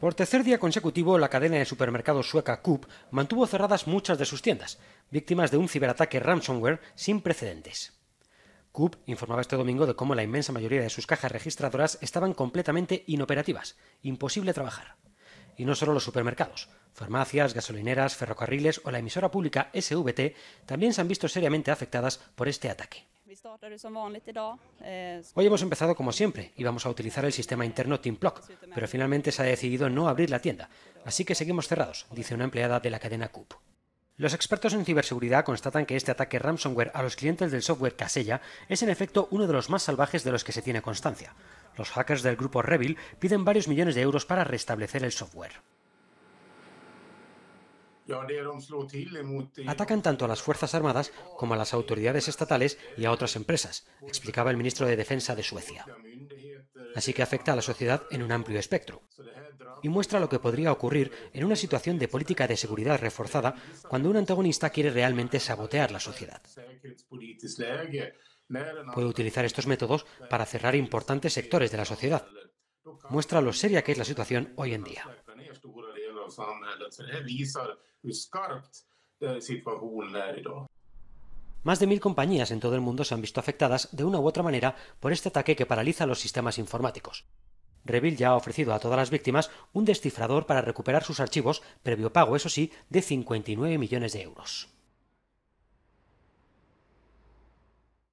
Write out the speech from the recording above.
Por tercer día consecutivo, la cadena de supermercados sueca Coop mantuvo cerradas muchas de sus tiendas, víctimas de un ciberataque ransomware sin precedentes. Coop informaba este domingo de cómo la inmensa mayoría de sus cajas registradoras estaban completamente inoperativas, imposible trabajar. Y no solo los supermercados, farmacias, gasolineras, ferrocarriles o la emisora pública SVT también se han visto seriamente afectadas por este ataque. Eh, Hoy hemos empezado como siempre y vamos a utilizar el sistema interno TeamPlock, pero finalmente se ha decidido no abrir la tienda, así que seguimos cerrados, dice una empleada de la cadena Coop. Los expertos en ciberseguridad constatan que este ataque ransomware a los clientes del software Casella es en efecto uno de los más salvajes de los que se tiene constancia. Los hackers del grupo Revil piden varios millones de euros para restablecer el software. Atacan tanto a las Fuerzas Armadas como a las autoridades estatales y a otras empresas, explicaba el ministro de Defensa de Suecia. Así que afecta a la sociedad en un amplio espectro. Y muestra lo que podría ocurrir en una situación de política de seguridad reforzada cuando un antagonista quiere realmente sabotear la sociedad. Puede utilizar estos métodos para cerrar importantes sectores de la sociedad. Muestra lo seria que es la situación hoy en día. Eh, Más de mil compañías en todo el mundo se han visto afectadas de una u otra manera por este ataque que paraliza los sistemas informáticos. Revil ya ha ofrecido a todas las víctimas un descifrador para recuperar sus archivos, previo pago, eso sí, de 59 millones de euros.